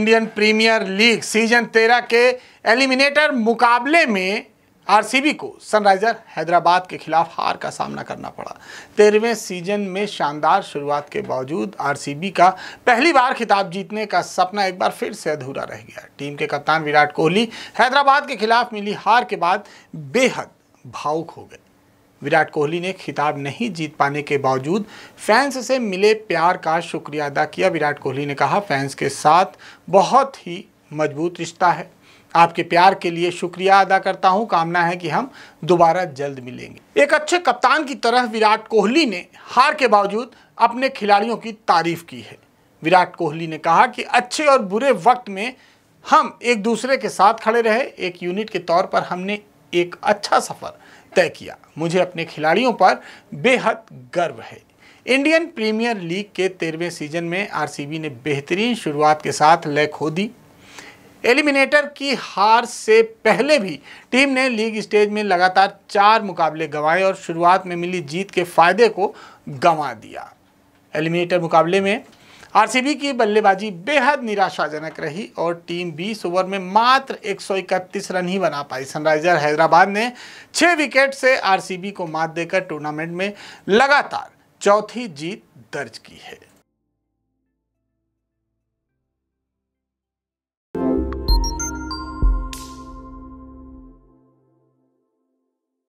Indian premiere league season तेरह के eliminator मुकाबले में आरसीबी को सनराइजर हैदराबाद के खिलाफ हार का सामना करना पड़ा तेरहवें सीजन में शानदार शुरुआत के बावजूद आरसीबी का पहली बार खिताब जीतने का सपना एक बार फिर से अधूरा रह गया टीम के कप्तान विराट कोहली हैदराबाद के खिलाफ मिली हार के बाद बेहद भावुक हो गए विराट कोहली ने खिताब नहीं जीत पाने के बावजूद फैंस से मिले प्यार का शुक्रिया अदा किया विराट कोहली ने कहा फैंस के साथ बहुत ही मजबूत रिश्ता है आपके प्यार के लिए शुक्रिया अदा करता हूं कामना है कि हम दोबारा जल्द मिलेंगे एक अच्छे कप्तान की तरह विराट कोहली ने हार के बावजूद अपने खिलाड़ियों की तारीफ की है विराट कोहली ने कहा कि अच्छे और बुरे वक्त में हम एक दूसरे के साथ खड़े रहे एक यूनिट के तौर पर हमने एक अच्छा सफ़र तय किया मुझे अपने खिलाड़ियों पर बेहद गर्व है इंडियन प्रीमियर लीग के तेरहवें सीजन में आरसीबी ने बेहतरीन शुरुआत के साथ लय खो दी एलिमिनेटर की हार से पहले भी टीम ने लीग स्टेज में लगातार चार मुकाबले गंवाए और शुरुआत में मिली जीत के फायदे को गंवा दिया एलिमिनेटर मुकाबले में आरसीबी की बल्लेबाजी बेहद निराशाजनक रही और टीम 20 ओवर में मात्र एक रन ही बना पाई सनराइजर हैदराबाद ने छः विकेट से आरसीबी को मात देकर टूर्नामेंट में लगातार चौथी जीत दर्ज की है